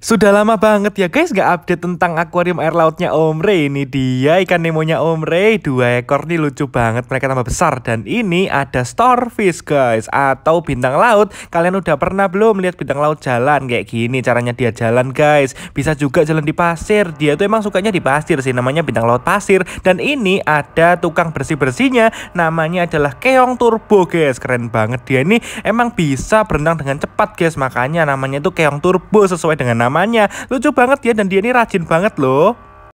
Sudah lama banget ya guys gak update tentang akuarium air lautnya Om Ray Ini dia ikan nemonya Om Ray Dua ekor nih lucu banget mereka tambah besar Dan ini ada starfish guys Atau bintang laut Kalian udah pernah belum lihat bintang laut jalan Kayak gini caranya dia jalan guys Bisa juga jalan di pasir Dia tuh emang sukanya di pasir sih Namanya bintang laut pasir Dan ini ada tukang bersih-bersihnya Namanya adalah keong turbo guys Keren banget dia ini emang bisa berenang dengan cepat guys Makanya namanya tuh keong turbo sesuai dengan nama namanya. Lucu banget ya dan dia ini rajin banget loh.